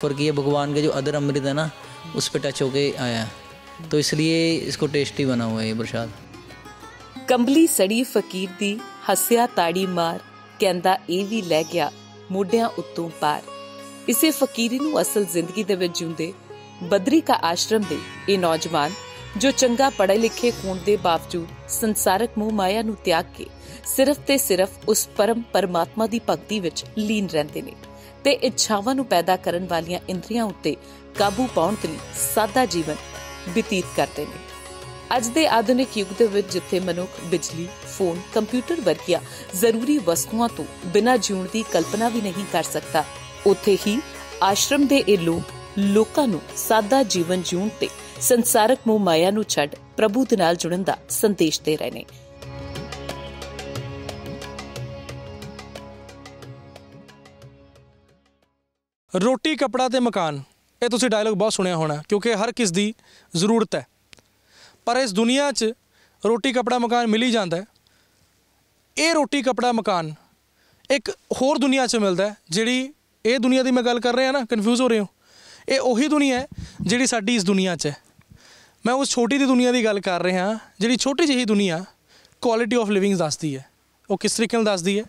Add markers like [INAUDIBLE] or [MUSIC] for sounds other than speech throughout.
क्योंकि ये भगवान का जो अदर अमृत है ना उस पर टच होके आया है तो इसलिए इसको टेस्टी बना हुआ है ये प्रसाद ਕੰਬਲੀ ਸੜੀ ਫਕੀਰ ਦੀ ਹੱਸਿਆ ਤਾੜੀ ਮਾਰ ਕਹਿੰਦਾ ਇਹ ਵੀ ਲੈ ਗਿਆ ਮੋਢਿਆਂ ਉੱਤੋਂ ਪਾਰ ਇਸੇ ਫਕੀਰੀ ਨੂੰ ਅਸਲ ਜ਼ਿੰਦਗੀ ਦੇ ਵਿੱਚ ਜੁੰਦੇ ਬਦਰੀ ਕਾ ਆਸ਼ਰਮ ਦੇ ਇਹ ਨੌਜਵਾਨ ਜੋ ਚੰਗਾ ਪੜ੍ਹੇ ਲਿਖੇ ਹੋਣ ਦੇ ਬਾਵਜੂਦ ਸੰਸਾਰਕ ਮੋਹ ਮਾਇਆ ਨੂੰ ਤਿਆਗ ਕੇ ਸਿਰਫ ਤੇ ਸਿਰਫ ਉਸ ਪਰਮ ਪਰਮਾਤਮਾ ਦੀ ਭਗਤੀ ਵਿੱਚ ਲੀਨ ਰਹਿੰਦੇ ਨੇ ਤੇ ਇੱਛਾਵਾਂ ਨੂੰ ਪੈਦਾ ਕਰਨ ਵਾਲੀਆਂ ਇੰਦਰੀਆਂ ਉੱਤੇ ਕਾਬੂ ਪਾਉਣ ਲਈ ਸਾਦਾ ਜੀਵਨ ਬਤੀਤ ਕਰਦੇ ਨੇ ਅੱਜ ਦੇ ਆਧੁਨਿਕ ਯੁੱਗ ਦੇ ਵਿੱਚ ਜਿੱਥੇ ਮਨੁੱਖ ਬਿਜਲੀ, ਫੋਨ, ਕੰਪਿਊਟਰ ਵਰਗੀਆਂ ਜ਼ਰੂਰੀ ਵਸਤੂਆਂ ਤੋਂ ਬਿਨਾਂ ਜੀਉਣ ਦੀ ਕਲਪਨਾ ਵੀ ਨਹੀਂ ਕਰ ਸਕਦਾ ਉੱਥੇ ਹੀ ਆਸ਼ਰਮ ਦੇ ਇਹ ਲੋਕ ਲੋਕਾਂ ਨੂੰ ਸਾਦਾ ਜੀਵਨ ਜੀਉਣ ਤੇ ਸੰਸਾਰਕ ਮੋਹ ਮਾਇਆ ਨੂੰ ਛੱਡ ਪ੍ਰਭੂ ਦੇ ਨਾਲ ਜੁੜਨ ਦਾ ਸੰਦੇਸ਼ ਦੇ ਰਹੇ ਨੇ ਰੋਟੀ ਕਪੜਾ ਤੇ ਮਕਾਨ ਇਹ ਤੁਸੀਂ ਡਾਇਲੌਗ ਬਹੁਤ ਸੁਣਿਆ ਹੋਣਾ ਕਿਉਂਕਿ ਹਰ ਕਿਸ ਦੀ ਜ਼ਰੂਰਤ ਹੈ ਪਰ ਇਸ ਦੁਨੀਆ 'ਚ ਰੋਟੀ ਕਪੜਾ ਮਕਾਨ ਮਿਲ ਹੀ ਜਾਂਦਾ ਹੈ ਇਹ ਰੋਟੀ ਕਪੜਾ ਮਕਾਨ ਇੱਕ ਹੋਰ ਦੁਨੀਆ 'ਚ ਮਿਲਦਾ ਜਿਹੜੀ ਇਹ ਦੁਨੀਆ ਦੀ ਮੈਂ ਗੱਲ ਕਰ ਰਿਹਾ ਨਾ ਕਨਫਿਊਜ਼ ਹੋ ਰਹੇ ਹੋ ਇਹ ਉਹੀ ਦੁਨੀਆ ਹੈ ਜਿਹੜੀ ਸਾਡੀ ਇਸ ਦੁਨੀਆ 'ਚ ਹੈ ਮੈਂ ਉਸ ਛੋਟੀ ਦੀ ਦੁਨੀਆ ਦੀ ਗੱਲ ਕਰ ਰਿਹਾ ਜਿਹੜੀ ਛੋਟੀ ਜਿਹੀ ਦੁਨੀਆ ਕੁਆਲਿਟੀ ਆਫ ਲਿਵਿੰਗ ਦੱਸਦੀ ਹੈ ਉਹ ਕਿਸ ਤਰੀਕੇ ਨਾਲ ਦੱਸਦੀ ਹੈ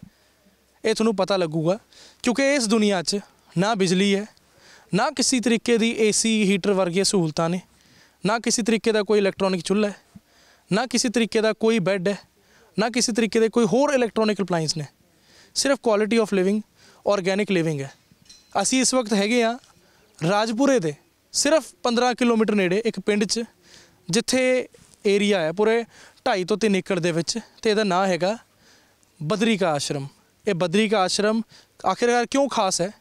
ਇਹ ਤੁਹਾਨੂੰ ਪਤਾ ਲੱਗੂਗਾ ਕਿਉਂਕਿ ਇਸ ਦੁਨੀਆ 'ਚ ਨਾ ਬਿਜਲੀ ਹੈ ਨਾ ਕਿਸੇ ਤਰੀਕੇ ਦੀ ਏਸੀ ਹੀਟਰ ਵਰਗੀਆਂ ਸਹੂਲਤਾਂ ਨੇ ਨਾ ਕਿਸੇ ਤਰੀਕੇ ਦਾ ਕੋਈ ਇਲੈਕਟ੍ਰੋਨਿਕ ਚੁੱਲ੍ਹਾ ਹੈ ਨਾ ਕਿਸੇ ਤਰੀਕੇ ਦਾ ਕੋਈ ਬੈੱਡ ਹੈ ਨਾ ਕਿਸੇ ਤਰੀਕੇ ਦੇ ਕੋਈ ਹੋਰ ਇਲੈਕਟ੍ਰੋਨਿਕ ਅਪਲਾਈਂਸ ਨੇ ਸਿਰਫ quality of living organic living ਹੈ ਅਸੀਂ ਇਸ ਵਕਤ ਹੈਗੇ ਆ ਰਾਜਪੁਰੇ ਦੇ ਸਿਰਫ 15 ਕਿਲੋਮੀਟਰ ਨੇੜੇ ਇੱਕ ਪਿੰਡ 'ਚ ਜਿੱਥੇ ਏਰੀਆ ਹੈ ਪੂਰੇ 2.5 ਤੋਂ 3 ਏਕੜ ਦੇ ਵਿੱਚ ਤੇ ਇਹਦਾ ਨਾਂ ਹੈਗਾ ਬਦਰੀ ਕਾ ਆਸ਼ਰਮ ਇਹ ਬਦਰੀ ਕਾ ਆਸ਼ਰਮ ਆਖਿਰਕਾਰ ਕਿਉਂ ਖਾਸ ਹੈ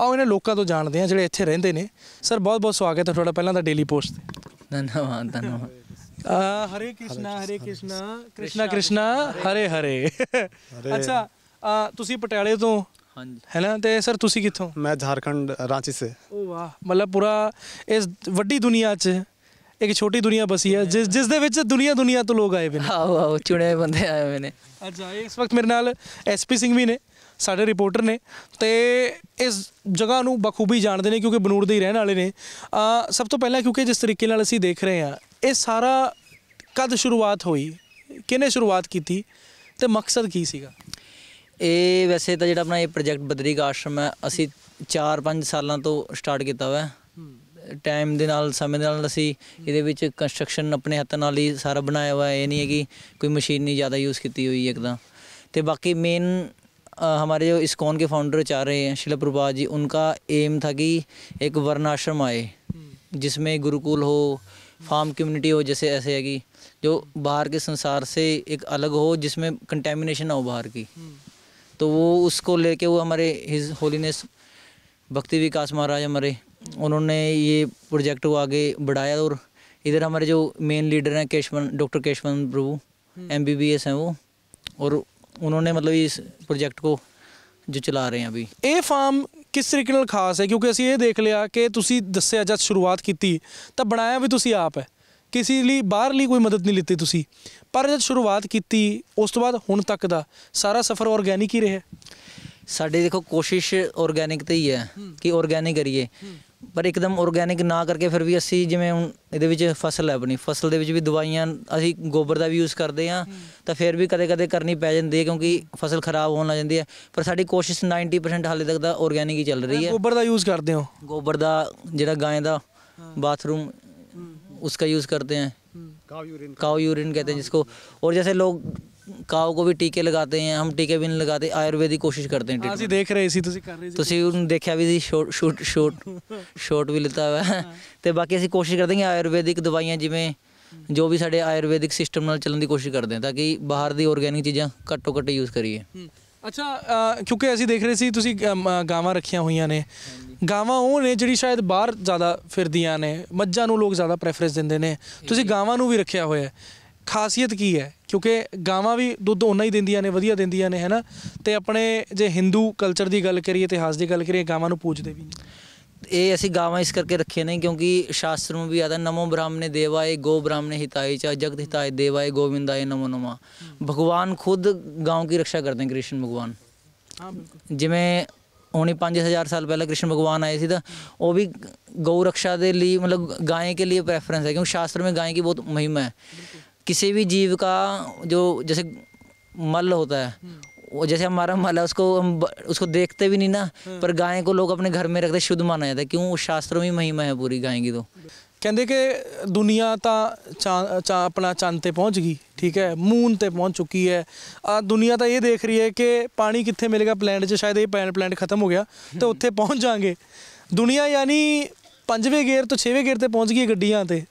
ਆਓ ਇਹਨਾਂ ਲੋਕਾਂ ਤੋਂ ਜਾਣਦੇ ਆ ਜਿਹੜੇ ਇੱਥੇ ਰਹਿੰਦੇ ਨੇ ਸਰ ਬਹੁਤ ਬਹੁਤ ਸਵਾਗਤ ਹੈ ਤੁਹਾਡਾ ਪਹਿਲਾਂ ਦਾ ਡੇਲੀ ਪੋਸਟ ਤੇ ਧੰਨਵਾਦ ਧੰਨਵਾਦ ਹਰੇ ਕ੍ਰਿਸ਼ਨਾ ਹਰੇ ਕ੍ਰਿਸ਼ਨਾ ਕ੍ਰਿਸ਼ਨਾ ਕ੍ਰਿਸ਼ਨਾ ਹਰੇ ਹਰੇ ਅੱਛਾ ਆ ਤੁਸੀਂ ਪਟਿਆਲੇ ਤੋਂ ਹਾਂਜੀ ਹੈ ਨਾ ਤੇ ਸਰ ਤੁਸੀਂ ਕਿੱਥੋਂ ਮੈਂ ਝਾਰਖੰਡ ਰਾਂਚੀ ਸੇ ਓ ਵਾਹ ਮਤਲਬ ਪੂਰਾ ਇਸ ਵੱਡੀ ਦੁਨੀਆ 'ਚ ਇੱਕ ਛੋਟੀ ਦੁਨੀਆ ਬਸੀ ਹੈ ਜਿਸ ਜਿਸ ਦੇ ਵਿੱਚ ਦੁਨੀਆ ਦੁਨੀਆ ਤੋਂ ਲੋਕ ਆਏ ਹੋਏ ਨੇ ਆਓ ਆਓ ਚੁਣੇ ਬੰਦੇ ਆਏ ਹੋਏ ਨੇ ਅੱਛਾ ਇਸ ਵਕਤ ਮੇਰੇ ਨਾਲ ਐਸਪੀ ਸਿੰਘ ਵੀ ਨੇ ਸਾਡੇ ਰਿਪੋਰਟਰ ਨੇ ਤੇ ਇਸ ਜਗ੍ਹਾ ਨੂੰ ਬਖੂਬੀ ਜਾਣਦੇ ਨੇ ਕਿਉਂਕਿ ਬਨੂੜ ਦੇ ਹੀ ਰਹਿਣ ਵਾਲੇ ਨੇ ਆ ਸਭ ਤੋਂ ਪਹਿਲਾਂ ਕਿਉਂਕਿ ਜਿਸ ਤਰੀਕੇ ਨਾਲ ਅਸੀਂ ਦੇਖ ਰਹੇ ਹਾਂ ਇਹ ਸਾਰਾ ਕਦ ਸ਼ੁਰੂਆਤ ਹੋਈ ਕਿਨੇ ਸ਼ੁਰੂਆਤ ਕੀਤੀ ਤੇ ਮਕਸਦ ਕੀ ਸੀਗਾ ਇਹ ਵੈਸੇ ਤਾਂ ਜਿਹੜਾ ਆਪਣਾ ਇਹ ਪ੍ਰੋਜੈਕਟ ਬਦਰੀਕ ਆਸ਼ਰਮ ਹੈ ਅਸੀਂ 4-5 ਸਾਲਾਂ ਤੋਂ ਸਟਾਰਟ ਕੀਤਾ ਹੋਇਆ ਹੈ ਟਾਈਮ ਦੇ ਨਾਲ ਸਮੇਂ ਦੇ ਨਾਲ ਅਸੀਂ ਇਹਦੇ ਵਿੱਚ ਕੰਸਟਰਕਸ਼ਨ ਆਪਣੇ ਹੱਥਾਂ ਨਾਲ ਹੀ ਸਾਰਾ ਬਣਾਇਆ ਹੋਇਆ ਇਹ ਨਹੀਂ ਹੈ ਕਿ ਕੋਈ ਮਸ਼ੀਨ ਨਹੀਂ ਜ਼ਿਆਦਾ ਯੂਜ਼ ਕੀਤੀ ਹੋਈ ਹੈ ਇੱਕਦਾਂ ਤੇ ਬਾਕੀ ਮੇਨ हमारे जो इस्कॉन के फाउंडर चाह रहे हैं शिला प्रभा जी उनका एम था कि एक वर्ण आश्रम आए हम्म। जिसमें गुरुकुल हो फार्म कम्युनिटी हो जैसे ऐसे है कि जो बाहर के संसार से एक अलग हो जिसमें कंटेमिनेशन ना हो बाहर की हम्म। तो वो उसको लेके वो हमारे हिज होलीनेस भक्ति विकास महाराज हमारे उन्होंने ये प्रोजेक्ट को आगे बढ़ाया और इधर हमारे जो मेन लीडर हैं Keshavan doctor Keshavan Prabhu M B B S हैं वो और ਨੇ ਮਤਲਬ ਇਸ ਪ੍ਰੋਜੈਕਟ ਕੋ ਜੋ ਚਲਾ ਰਹੇ ਆ ਵੀ ਇਹ ਫਾਰਮ ਕਿਸ ਤਰੀਕੇ ਨਾਲ ਖਾਸ ਹੈ ਕਿਉਂਕਿ ਅਸੀਂ ਇਹ ਦੇਖ ਲਿਆ ਕਿ ਤੁਸੀਂ ਦੱਸਿਆ ਜਦ ਸ਼ੁਰੂਆਤ ਕੀਤੀ ਤਾਂ ਬਣਾਇਆ ਵੀ ਤੁਸੀਂ ਆਪ ਹੈ ਕਿਸੇ ਲਈ ਬਾਹਰਲੀ ਕੋਈ ਮਦਦ ਨਹੀਂ ਲਿੱਤੀ ਤੁਸੀਂ ਪਰ ਜਦ ਸ਼ੁਰੂਆਤ ਕੀਤੀ ਉਸ ਤੋਂ ਬਾਅਦ ਹੁਣ ਤੱਕ ਦਾ ਸਾਰਾ ਸਫ਼ਰ ਆਰਗੈਨਿਕ ਹੀ ਰਿਹਾ ਸਾਡੇ ਦੇਖੋ ਕੋਸ਼ਿਸ਼ ਆਰਗੈਨਿਕ ਤੇ ਹੀ ਹੈ ਕਿ ਆਰਗੈਨਿਕ ਕਰੀਏ ਪਰ ਇੱਕਦਮ ਆਰਗੈਨਿਕ ਨਾ ਕਰਕੇ ਫਿਰ ਵੀ ਅਸੀਂ ਜਿਵੇਂ ਹੁਣ ਇਹਦੇ ਵਿੱਚ ਫਸਲ ਹੈ ਆਪਣੀ ਫਸਲ ਦੇ ਵਿੱਚ ਵੀ ਦਵਾਈਆਂ ਅਸੀਂ ਗੋਬਰ ਦਾ ਵੀ ਯੂਜ਼ ਕਰਦੇ ਆ ਤਾਂ ਫਿਰ ਵੀ ਕਦੇ-ਕਦੇ ਕਰਨੀ ਪੈ ਜਾਂਦੀ ਹੈ ਕਿਉਂਕਿ ਫਸਲ ਖਰਾਬ ਹੋਣ ਲੱਗ ਜਾਂਦੀ ਹੈ ਪਰ ਸਾਡੀ ਕੋਸ਼ਿਸ਼ 90% ਹਾਲੇ ਤੱਕ ਦਾ ਆਰਗੈਨਿਕ ਹੀ ਚੱਲ ਰਹੀ ਹੈ ਗੋਬਰ ਦਾ ਯੂਜ਼ ਕਰਦੇ ਹੋ ਗੋਬਰ ਦਾ ਜਿਹੜਾ ਗਾਂ ਦਾ ਬਾਥਰੂਮ ਦਾ ਯੂਜ਼ ਕਰਦੇ ਆ ਕਾਉ ਯੂਰਿਨ ਕਾਉ ਯੂਰਿਨ ਕਹਿੰਦੇ ਜਿਸ ਕੋ ਔਰ ਜੈਸੇ ਲੋਕ ਕਾਉ ਕੋ ਵੀ ਟੀਕੇ ਲਗਾਤੇ ਹਾਂ ਹਮ ਟੀਕੇ ਵੀ ਨਹੀਂ ਲਗਾਤੇ ਆਯੁਰਵੇਦਿਕ ਕੋਸ਼ਿਸ਼ ਕਰਦੇ ਹਾਂ ਅਸੀਂ ਦੇਖ ਰਹੇ ਸੀ ਤੁਸੀਂ ਕਰ ਰਹੇ ਸੀ ਤੁਸੀਂ ਉਹਨੂੰ ਦੇਖਿਆ ਵੀ ਸੀ ਸ਼ੋਟ ਸ਼ੂਟ ਸ਼ੋਟ ਸ਼ੋਟ ਵੀ ਲਿੱਤਾ ਹੋਇਆ ਤੇ ਬਾਕੀ ਅਸੀਂ ਕੋਸ਼ਿਸ਼ ਕਰਦੇ ਹਾਂ ਆਯੁਰਵੇਦਿਕ ਦਵਾਈਆਂ ਜਿਵੇਂ ਜੋ ਵੀ ਸਾਡੇ ਆਯੁਰਵੇਦਿਕ ਸਿਸਟਮ ਨਾਲ ਚੱਲਣ ਦੀ ਕੋਸ਼ਿਸ਼ ਕਰਦੇ ਹਾਂ ਤਾਂ ਕਿ ਬਾਹਰ ਦੀ ਆਰਗੈਨਿਕ ਚੀਜ਼ਾਂ ਘੱਟੋ ਘੱਟ ਯੂਜ਼ ਕਰੀਏ ਅੱਛਾ ਕਿਉਂਕਿ ਅਸੀਂ ਦੇਖ ਰਹੇ ਸੀ ਤੁਸੀਂ ਗਾਵਾਂ ਰੱਖੀਆਂ ਹੋਈਆਂ ਨੇ ਗਾਵਾਂ ਉਹ ਨੇ ਜਿਹੜੀ ਸ਼ਾਇਦ ਬਾਹਰ ਜ਼ਿਆਦਾ ਫਿਰਦੀਆਂ ਨੇ ਮੱਝਾਂ ਨੂੰ ਲੋਕ ਜ਼ਿਆਦਾ ਪ੍ਰੈਫਰੈਂਸ ਦਿੰਦੇ ਨੇ ਤੁਸੀਂ ਗਾਵਾਂ ਨੂੰ ਵੀ ਰੱਖਿਆ ਹੋਇਆ ਹੈ। ਖਾਸੀਅਤ ਕੀ ਹੈ ਕਿਉਂਕਿ ਗਾਵਾਂ ਵੀ ਦੁੱਧ ਉਨਾ ਹੀ ਦਿੰਦੀਆਂ ਨੇ ਵਧੀਆ ਦਿੰਦੀਆਂ ਨੇ ਹੈਨਾ ਤੇ ਆਪਣੇ ਜੇ ਹਿੰਦੂ ਕਲਚਰ ਦੀ ਗੱਲ ਕਰੀਏ ਇਤਿਹਾਸ ਦੀ ਗੱਲ ਕਰੀਏ ਗਾਵਾਂ ਨੂੰ ਪੂਜਦੇ ਵੀ ਨੇ ਇਹ ਅਸੀਂ ਗਾਵਾਂ ਇਸ ਕਰਕੇ ਰੱਖੇ ਨੇ ਕਿਉਂਕਿ ਸ਼ਾਸਤਰ ਨੂੰ ਵੀ ਆਦਾ ਨਮੋ ਬ੍ਰਾਹਮਣੇ ਦੇਵਾਏ ਗੋ ਬ੍ਰਾਹਮਣੇ ਹਿਤਾਏ ਚਾ ਜਗਤ ਹਿਤਾਏ ਦੇਵਾਏ ਗੋਵਿੰਦਾਏ ਨਮੋ ਨਮਾ ਭਗਵਾਨ ਖੁਦ ਗਾਉਂ ਦੀ ਰੱਖਿਆ ਕਰਦੇ ਨੇ ਕ੍ਰਿਸ਼ਨ ਭਗਵਾਨ ਹਾਂ ਬਿਲਕੁਲ ਜਿਵੇਂ ਹੁਣੇ 5000 ਸਾਲ ਪਹਿਲਾਂ ਕ੍ਰਿਸ਼ਨ ਭਗਵਾਨ ਆਏ ਸੀ ਤਾਂ ਉਹ ਵੀ ਗਊ ਰੱਖਿਆ ਦੇ ਲਈ ਮਤਲਬ ਗਾਂਏ ਕੇ ਲਈ ਪ੍ਰੈਫਰੈਂਸ ਹੈ ਕਿਉਂਕਿ ਸ਼ਾਸਤਰ ਮੇ ਗਾਂਏ ਕੀ ਬਹੁਤ ਮਹਿਮਾ ਹੈ किसी भी जीव का जो जैसे मल होता है वो जैसे हमारा मल है उसको हम उसको देखते भी नहीं ना पर गाय को लोग अपने घर में रखते शुद्ध माना जाता है क्यों शास्त्रों में महिमा है पूरी गाय की तो ਕਹਿੰਦੇ ਕਿ ਦੁਨੀਆ ਤਾਂ ਚਾ ਆਪਣਾ ਚੰਨ ਤੇ ਪਹੁੰਚ ਗਈ ਠੀਕ ਹੈ ਮੂਨ ਤੇ ਪਹੁੰਚ ਚੁੱਕੀ ਹੈ ਆ ਦੁਨੀਆ ਤਾਂ ਇਹ ਦੇਖ ਰਹੀ ਹੈ ਕਿ ਪਾਣੀ ਕਿੱਥੇ ਮਿਲੇਗਾ ਪਲੈਨਟ 'ਚ ਸ਼ਾਇਦ ਇਹ ਪੈਨ ਪਲੈਨਟ ਖਤਮ ਹੋ ਗਿਆ ਤੇ ਉੱਥੇ ਪਹੁੰਚ ਜਾਾਂਗੇ ਦੁਨੀਆ ਯਾਨੀ ਪੰਜਵੇਂ ਗੇਅਰ ਤੋਂ ਛੇਵੇਂ ਗੇਅਰ ਤੇ ਪਹੁੰਚ ਗਈ ਗੱਡੀਆਂ ਤੇ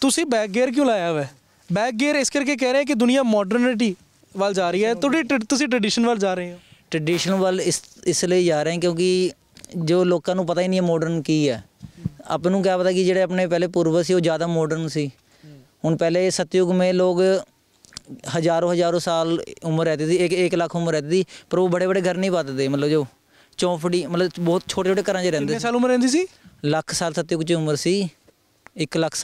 ਤੁਸੀਂ ਬੈਕ ਗੇਅਰ ਕਿਉਂ ਲਾਇਆ ਹੋਇਆ ਬੈਕ ਗੇਅਰ ਇਸ ਕਰਕੇ ਕਹਿ ਰਹੇ ਕਿ ਦੁਨੀਆ ਮਾਡਰਨਿਟੀ ਵੱਲ ਜਾ ਰਹੀ ਹੈ ਤੁਹਾਡੇ ਤੁਸੀਂ ਟ੍ਰੈਡੀਸ਼ਨ ਵੱਲ ਜਾ ਰਹੇ ਹੋ ਟ੍ਰੈਡੀਸ਼ਨ ਵੱਲ ਇਸ ਇਸ ਲਈ ਜਾ ਰਹੇ ਕਿਉਂਕਿ ਜੋ ਲੋਕਾਂ ਨੂੰ ਪਤਾ ਹੀ ਨਹੀਂ ਹੈ ਮਾਡਰਨ ਕੀ ਹੈ ਆਪ ਨੂੰ ਕਿਆ ਪਤਾ ਕਿ ਜਿਹੜੇ ਆਪਣੇ ਪਹਿਲੇ ਪੂਰਵਜ ਸੀ ਉਹ ਜ਼ਿਆਦਾ ਮਾਡਰਨ ਸੀ ਹੁਣ ਪਹਿਲੇ ਸਤਯੁਗ ਮੇ ਲੋਕ ਹਜ਼ਾਰੋ ਹਜ਼ਾਰੋ ਸਾਲ ਉਮਰ रहती ਸੀ 1 ਲੱਖ ਉਮਰ उम्र ਪਰ ਉਹ ਬੜੇ ਬੜੇ ਘਰ ਨਹੀਂ घर ਮਤਲਬ ਜੋ थे ਮਤਲਬ ਬਹੁਤ ਛੋਟੇ ਛੋਟੇ ਘਰਾਂ 'ਚ ਰਹਿੰਦੇ घर रहते थे साल उम्र रहती थी लख साल सत्य कुछ उम्र सी एक लख